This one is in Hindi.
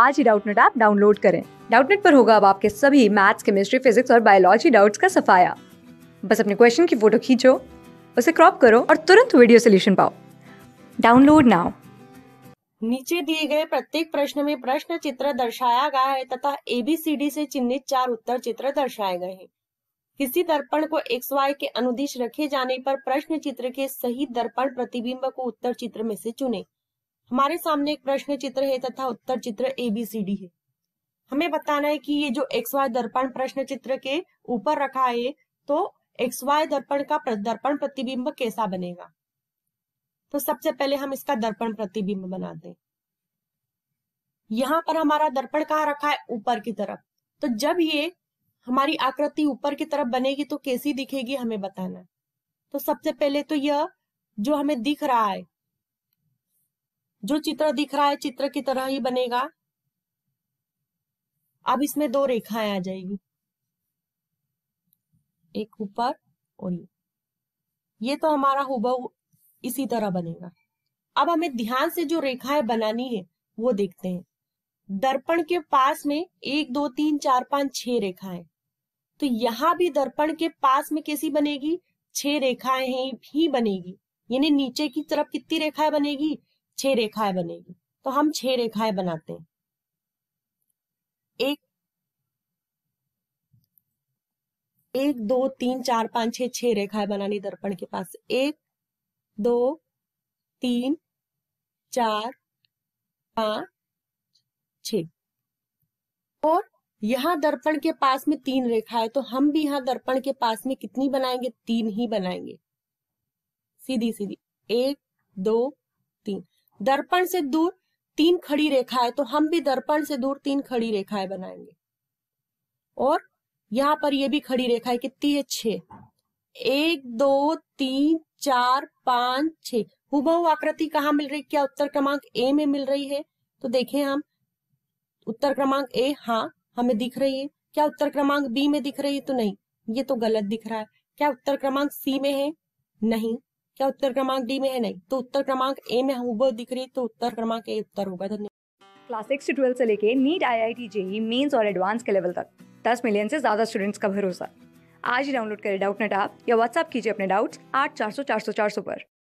आज ही डाउटनेट ऐप डाउनलोड करें डाउटनेट पर होगा अब आपके सभी मैथ्स केमिस्ट्री फिजिक्स और बायोलॉजी डाउट्स का सफाया बस अपने क्वेश्चन की फोटो खींचो उसे क्रॉप करो और तुरंत वीडियो सोल्यूशन पाओ डाउनलोड नाउ नीचे दिए गए प्रत्येक प्रश्न में प्रश्न चित्र दर्शाया गया है तथा एबीसीडी से चिन्हित चार उत्तर चित्र दर्शाए गए हैं किसी दर्पण को एक्स वाई के अनुदिश रखे जाने पर प्रश्न चित्र के सही दर्पण प्रतिबिंब को उत्तर चित्र में से चुनें। हमारे सामने एक प्रश्न चित्र है तथा उत्तर चित्र एबीसीडी है हमें बताना है कि ये जो एक्स वाई दर्पण प्रश्न चित्र के ऊपर रखा है तो एक्स वाई दर्पण का दर्पण प्रतिबिंब कैसा बनेगा तो सबसे पहले हम इसका दर्पण प्रतिबिंब बनाते हैं यहाँ पर हमारा दर्पण कहाँ रखा है ऊपर की तरफ तो जब ये हमारी आकृति ऊपर की तरफ बनेगी तो कैसी दिखेगी हमें बताना तो सबसे पहले तो यह जो हमें दिख रहा है जो चित्र दिख रहा है चित्र की तरह ही बनेगा अब इसमें दो रेखाएं आ जाएगी एक ऊपर और ये ये तो हमारा हुबहू इसी तरह बनेगा अब हमें ध्यान से जो रेखाएं बनानी है वो देखते हैं दर्पण के पास में एक दो तीन चार पांच छह रेखाएं तो यहाँ भी दर्पण के पास में कैसी बनेगी छह रेखाएं ही बनेगी यानी नीचे की तरफ कितनी रेखाएं बनेगी छह रेखाएं बनेगी तो हम छह रेखाएं बनाते हैं एक एक दो तीन चार पांच छह छह रेखाएं बनानी दर्पण के पास एक दो तीन चार पांच छह और यहां दर्पण के पास में तीन रेखा है तो हम भी यहाँ दर्पण के पास में कितनी बनाएंगे तीन ही बनाएंगे सीधी सीधी एक दो तीन दर्पण से दूर तीन खड़ी रेखाएं तो हम भी दर्पण से दूर तीन खड़ी रेखाएं बनाएंगे और यहां पर ये भी खड़ी रेखाएं कितनी है छ एक दो तीन चार पांच छ हुबहु आकृति कहाँ मिल रही क्या उत्तर क्रमांक ए में मिल रही है तो देखें हम उत्तर क्रमांक ए हाँ हमें दिख रही है क्या उत्तर क्रमांक बी में दिख रही है तो नहीं ये तो गलत दिख रहा है क्या उत्तर क्रमांक सी में है नहीं क्या उत्तर क्रमांक डी में है नहीं तो उत्तर क्रमांक ए में हम दिख रही तो उत्तर क्रमांक ए उत्तर होगा धन्यवाद क्लास सिक्स से ट्वेल्व से लेके NEET I I T JEE mains और एडवांस के लेवल तक दस मिलियन से ज्यादा स्टूडेंट्स का भरोसा आज ही डाउनलोड करें डाउट नेट आप या व्हाट्सअप कीजिए अपने डाउट्स आठ चार सौ चार सौ चार सौ पर